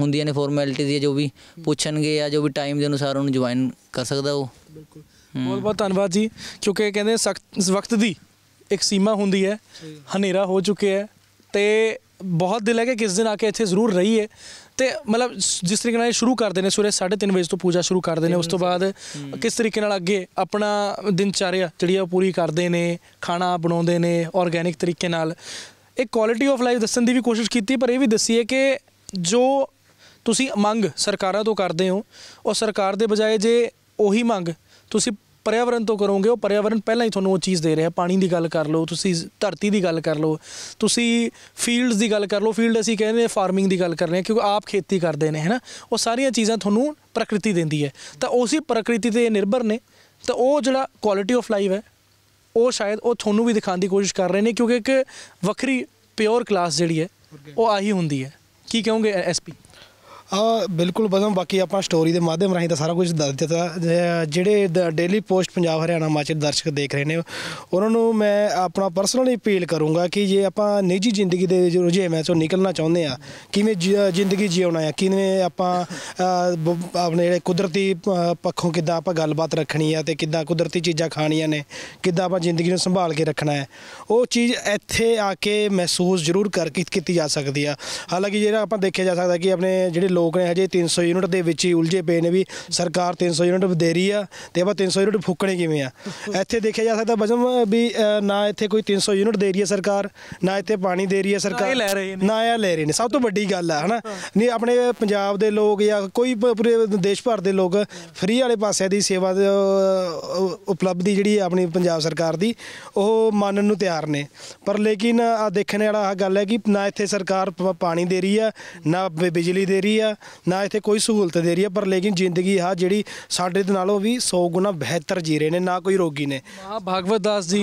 ਹੁੰਦੀਆਂ ਨੇ ਫਾਰਮੈਲਿਟੀਜ਼ ਜਾਂ ਜੋ ਵੀ ਪੁੱਛਣਗੇ ਜਾਂ ਜੋ ਵੀ ਟਾਈਮ ਦੇ ਅਨੁਸਾਰ ਉਹਨੂੰ ਜੁਆਇਨ ਕਰ ਸਕਦਾ ਉਹ ਬਿਲਕੁਲ ਬਹੁਤ ਬਹੁਤ ਧੰਨਵਾਦ ਜੀ ਕਿਉਂਕਿ ਕਹਿੰਦੇ ਸਖਤ ਵਕਤ ਦੀ ਇੱਕ ਸੀਮਾ ਹੁੰਦੀ ਹੈ ਹਨੇਰਾ ਹੋ ਚੁੱਕਿਆ ਹੈ ਤੇ ਬਹੁਤ ਦਿਲ ਹੈ ਕਿ ਕਿਸ ਦਿਨ ਆ ਕੇ ਇੱਥੇ ਜ਼ਰੂਰ ਰਹੀਏ ਤੇ ਮਤਲਬ ਜਿਸ ਤਰੀਕੇ ਨਾਲ ਇਹ ਸ਼ੁਰੂ ਕਰਦੇ ਨੇ ਸਵੇਰੇ 3:30 ਵਜੇ ਤੋਂ ਪੂਜਾ ਸ਼ੁਰੂ ਕਰਦੇ ਨੇ ਉਸ ਤੋਂ ਬਾਅਦ ਕਿਸ ਤਰੀਕੇ ਨਾਲ ਅੱਗੇ ਆਪਣਾ ਚਾਰਿਆ ਜਿਹੜੀ ਆ ਪੂਰੀ ਕਰਦੇ ਨੇ ਖਾਣਾ ਬਣਾਉਂਦੇ ਨੇ ਆਰਗੈਨਿਕ ਤਰੀਕੇ ਨਾਲ ਇੱਕ ਕੁਆਲਿਟੀ ਆਫ ਲਾਈਫ ਦੱਸਣ ਦੀ ਵੀ ਕੋਸ਼ਿਸ਼ ਕੀਤੀ ਪਰ ਇਹ ਵੀ ਦੱਸੀਏ ਕਿ ਜੋ ਤੁਸੀਂ ਮੰਗ ਸਰਕਾਰਾਂ ਤੋਂ ਕਰਦੇ ਹੋ ਉਹ ਸਰਕਾਰ ਦੇ ਬਜਾਏ ਜੇ ਉਹੀ ਮੰਗ ਤੁਸੀਂ ਪਰਿਆਵਰਣ ਤੋਂ ਕਰੋਗੇ ਉਹ ਪਰਿਆਵਰਣ ਪਹਿਲਾਂ ਹੀ ਤੁਹਾਨੂੰ ਉਹ ਚੀਜ਼ ਦੇ ਰਿਹਾ ਪਾਣੀ ਦੀ ਗੱਲ ਕਰ ਲਓ ਤੁਸੀਂ ਧਰਤੀ ਦੀ ਗੱਲ ਕਰ ਲਓ ਤੁਸੀਂ ਫੀਲਡਸ ਦੀ ਗੱਲ ਕਰ ਲਓ ਫੀਲਡ ਅਸੀਂ ਕਹਿੰਦੇ ਆ ਫਾਰਮਿੰਗ ਦੀ ਗੱਲ ਕਰ ਰਹੇ ਹਾਂ ਕਿਉਂਕਿ ਆਪ ਖੇਤੀ ਕਰਦੇ ਨੇ ਹੈਨਾ ਉਹ ਸਾਰੀਆਂ ਚੀਜ਼ਾਂ ਤੁਹਾਨੂੰ ਪ੍ਰਕਿਰਤੀ ਦਿੰਦੀ ਹੈ ਤਾਂ ਉਸੇ ਪ੍ਰਕਿਰਤੀ ਤੇ ਨਿਰਭਰ ਨੇ ਤਾਂ ਉਹ ਜਿਹੜਾ ਕੁਆਲਿਟੀ ਆਫ ਲਾਈਫ ਹੈ ਉਹ ਸ਼ਾਇਦ ਉਹ ਤੁਹਾਨੂੰ ਵੀ ਦਿਖਾਉਣ ਦੀ ਕੋਸ਼ਿਸ਼ ਕਰ ਰਹੇ ਨੇ ਕਿਉਂਕਿ ਇੱਕ ਵੱਖਰੀ ਪਿਓਰ ਕਲਾਸ ਜਿਹੜੀ ਹੈ ਉਹ ਆਹੀ ਹੁੰਦੀ ਹੈ ਕੀ ਕਹੋਗੇ ਐਸਪੀ ਆ ਬਿਲਕੁਲ ਬਦਮ ਬਾਕੀ ਆਪਾਂ ਸਟੋਰੀ ਦੇ ਮਾਧਿਅਮ ਰਾਹੀਂ ਤਾਂ ਸਾਰਾ ਕੁਝ ਦੱਸ ਦਿੱਤਾ ਜਿਹੜੇ ਡੇਲੀ ਪੋਸਟ ਪੰਜਾਬ ਹਰਿਆਣਾ ਮਾਚਰ ਦਰਸ਼ਕ ਦੇਖ ਰਹੇ ਨੇ ਉਹਨਾਂ ਨੂੰ ਮੈਂ ਆਪਣਾ ਪਰਸਨਲੀ ਅਪੀਲ ਕਰੂੰਗਾ ਕਿ ਜੇ ਆਪਾਂ ਨਿੱਜੀ ਜ਼ਿੰਦਗੀ ਦੇ ਮੈਂ ਚੋਂ ਨਿਕਲਣਾ ਚਾਹੁੰਦੇ ਆ ਕਿਵੇਂ ਜ਼ਿੰਦਗੀ ਜਿਉਣਾ ਹੈ ਕਿਵੇਂ ਆਪਾਂ ਆਪਣੇ ਜਿਹੜੇ ਕੁਦਰਤੀ ਪੱਖੋਂ ਕਿੱਦਾਂ ਆਪਾਂ ਗੱਲਬਾਤ ਰੱਖਣੀ ਆ ਤੇ ਕਿੱਦਾਂ ਕੁਦਰਤੀ ਚੀਜ਼ਾਂ ਖਾਣੀਆਂ ਨੇ ਕਿੱਦਾਂ ਆਪਾਂ ਜ਼ਿੰਦਗੀ ਨੂੰ ਸੰਭਾਲ ਕੇ ਰੱਖਣਾ ਹੈ ਉਹ ਚੀਜ਼ ਇੱਥੇ ਆ ਕੇ ਮਹਿਸੂਸ ਜ਼ਰੂਰ ਕਰ ਕੀਤੀ ਜਾ ਸਕਦੀ ਆ ਹਾਲਾਂਕਿ ਜਿਹੜਾ ਆਪਾਂ ਦੇਖਿਆ ਜਾ ਸਕਦਾ ਕਿ ਆਪਣੇ ਜਿਹੜੇ ਲੋਕ ਨੇ ਹਜੇ 300 ਯੂਨਿਟ ਦੇ ਵਿੱਚ ਹੀ ਉਲਝੇ ਪਏ ਨੇ ਵੀ ਸਰਕਾਰ 300 ਯੂਨਿਟ ਦੇ ਰਹੀ ਆ ਤੇ ਆਪਾਂ 300 ਯੂਨਿਟ ਫੁੱਕਣੇ ਕਿਵੇਂ ਆ ਇੱਥੇ ਦੇਖਿਆ ਜਾ ਸਕਦਾ ਬਜਮ ਵੀ ਨਾ ਇੱਥੇ ਕੋਈ 300 ਯੂਨਿਟ ਦੇ ਰਹੀ ਹੈ ਸਰਕਾਰ ਨਾ ਇੱਥੇ ਪਾਣੀ ਦੇ ਰਹੀ ਹੈ ਸਰਕਾਰ ਨਾ ਇਹ ਲੈ ਰਹੇ ਨੇ ਸਭ ਤੋਂ ਵੱਡੀ ਗੱਲ ਆ ਹਨਾ ਨਹੀਂ ਆਪਣੇ ਪੰਜਾਬ ਦੇ ਲੋਕ ਜਾਂ ਕੋਈ ਪੂਰੇ ਦੇਸ਼ ਭਰ ਦੇ ਲੋਕ ਫ੍ਰੀ ਵਾਲੇ ਪਾਸੇ ਦੀ ਸੇਵਾ ਉਪਲਬਧੀ ਜਿਹੜੀ ਆਪਣੀ ਪੰਜਾਬ ਸਰਕਾਰ ਦੀ ਉਹ ਮੰਨਣ ਨੂੰ ਤਿਆਰ ਨੇ ਪਰ ਲੇਕਿਨ ਆ ਦੇਖਣ ਵਾਲਾ ਆ ਗੱਲ ਹੈ ਕਿ ਨਾ ਇੱਥੇ ਸਰਕਾਰ ਪਾਣੀ ਦੇ ਰਹੀ ਆ ਨਾ ਬਿਜਲੀ ਦੇ ਰਹੀ ਆ ਆ ਨਾ ਇੱਥੇ ਕੋਈ ਸਹੂਲਤ ਦੇ ਰਹੀ ਆ ਪਰ ਲੇਕਿਨ ਜ਼ਿੰਦਗੀ ਆ ਜਿਹੜੀ ਸਾਡੇ ਦੇ ਨਾਲੋਂ ਵੀ 100 ਗੁਣਾ ਬਿਹਤਰ ਜੀ ਰਹੇ ਨੇ ਨਾ ਕੋਈ ਰੋਗੀ ਨੇ ਆ ਭਗਵਤ ਦਾਸ ਜੀ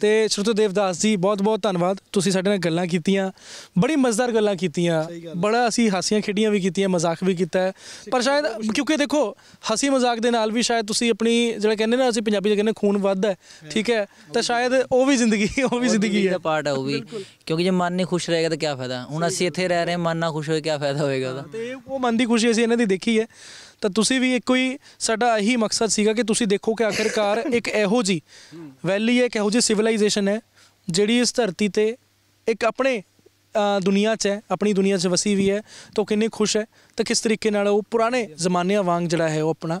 ਤੇ ਸ਼੍ਰੁਤਦੇਵ ਦਾਸ ਜੀ ਬਹੁਤ ਬਹੁਤ ਧੰਨਵਾਦ ਤੁਸੀਂ ਸਾਡੇ ਨਾਲ ਗੱਲਾਂ ਕੀਤੀਆਂ ਬੜੀ ਮਜ਼ੇਦਾਰ ਗੱਲਾਂ ਕੀਤੀਆਂ ਬੜਾ ਅਸੀਂ ਹਾਸੀਆਂ ਖੇਡੀਆਂ ਵੀ ਕੀਤੀਆਂ ਮਜ਼ਾਕ ਵੀ ਕੀਤਾ ਪਰ ਸ਼ਾਇਦ ਕਿਉਂਕਿ ਦੇਖੋ ਹਸੀ ਮਜ਼ਾਕ ਦੇ ਨਾਲ ਵੀ ਸ਼ਾਇਦ ਤੁਸੀਂ ਆਪਣੀ ਜਿਹੜਾ ਕਹਿੰਦੇ ਨਾ ਅਸੀਂ ਪੰਜਾਬੀ ਚ ਕਹਿੰਦੇ ਖੂਨ ਵੱਧਦਾ ਠੀਕ ਹੈ ਤਾਂ ਸ਼ਾਇਦ ਉਹ ਵੀ ਜ਼ਿੰਦਗੀ ਉਹ ਵੀ ਜ਼ਿੰਦਗੀ ਹੈ ਪਾਰਟ ਆ ਉਹ ਵੀ ਕਿਉਂਕਿ ਜੇ ਮਨ ਨਹੀਂ ਖੁਸ਼ ਰਹੇਗਾ ਤਾਂ ਕੀ ਫਾਇਦਾ ਹੁਣ ਅਸੀਂ ਇੱਥੇ ਰਹਿ ਰਹੇ ਮਨ ਨਾ ਖੁਸ਼ ਹੋਏ ਕੀ ਫਾਇਦਾ ਹੋਏਗਾ ਉਹਦਾ ਇਹ ਉਹ ਮਨ ਦੀ ਖੁਸ਼ੀ ਅਸੀਂ ਇਹਨਾਂ ਦੀ ਦੇਖੀ ਹੈ ਤਾਂ ਤੁਸੀਂ ਵੀ ਇੱਕੋ ਹੀ ਸਾਡਾ ਇਹੀ ਮਕਸਦ ਸੀਗਾ ਕਿ ਤੁਸੀਂ ਦੇਖੋ ਕਿ ਆਖਿਰਕਾਰ [LAUGHS] ਇੱਕ ਇਹੋ ਜੀ ਵੈਲੀ ਹੈ ਕਿ ਇਹੋ ਜੀ ਸਿਵਲਾਈਜੇਸ਼ਨ ਹੈ ਜਿਹੜੀ ਇਸ ਧਰਤੀ ਤੇ ਇੱਕ ਆਪਣੇ ਦੁਨੀਆ 'ਚ ਹੈ ਆਪਣੀ ਦੁਨੀਆ 'ਚ ਵਸੀ ਵੀ ਹੈ ਤਾਂ ਕਿੰਨੇ ਖੁਸ਼ ਹੈ ਤਾਂ ਕਿਸ ਤਰੀਕੇ ਨਾਲ ਉਹ ਪੁਰਾਣੇ ਜ਼ਮਾਨਿਆਂ ਵਾਂਗ ਜਿਹੜਾ ਹੈ ਉਹ ਆਪਣਾ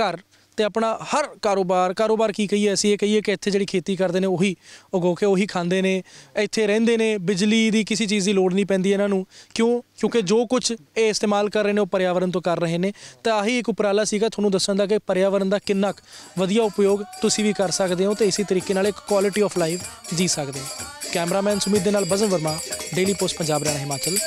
ਘਰ ਤੇ ਆਪਣਾ ਹਰ ਕਾਰੋਬਾਰ ਕਾਰੋਬਾਰ ਕੀ ਕਹੀਏ ਅਸੀਂ ਇਹ ਕਹੀਏ ਕਿ ਇੱਥੇ ਜਿਹੜੀ ਖੇਤੀ ਕਰਦੇ ਨੇ ਉਹੀ ਉਗੋ ਕੇ ਉਹੀ ਖਾਂਦੇ ਨੇ ਇੱਥੇ ਰਹਿੰਦੇ ਨੇ ਬਿਜਲੀ ਦੀ ਕਿਸੇ ਚੀਜ਼ ਦੀ ਲੋੜ ਨਹੀਂ ਪੈਂਦੀ ਇਹਨਾਂ ਨੂੰ ਕਿਉਂ ਕਿਉਂਕਿ ਜੋ ਕੁਝ ਇਹ ਇਸਤੇਮਾਲ ਕਰ ਰਹੇ ਨੇ ਉਹ ਪਰਿਆਵਰਣ ਤੋਂ ਕਰ ਰਹੇ ਨੇ ਤਾਂ ਆਹੀ ਇੱਕ ਉਪਰਾਲਾ ਸੀਗਾ ਤੁਹਾਨੂੰ ਦੱਸਣ ਦਾ ਕਿ ਪਰਿਆਵਰਣ ਦਾ ਕਿੰਨਾ ਵਧੀਆ ਉਪਯੋਗ ਤੁਸੀਂ ਵੀ ਕਰ ਸਕਦੇ ਹੋ ਤੇ ਇਸੇ ਤਰੀਕੇ ਨਾਲ ਇੱਕ ਕੁਆਲਿਟੀ ਆਫ ਲਾਈਫ ਜੀ ਸਕਦੇ ਹੋ ਕੈਮਰਾਮੈਨ ਸੁਮਿਤ ਦੇ ਨਾਲ ਬਜਨ ਵਰਮਾ ਡੇਲੀ ਪੋਸਟ ਪੰਜਾਬ ਰਣਾ ਹਿਮਾਚਲ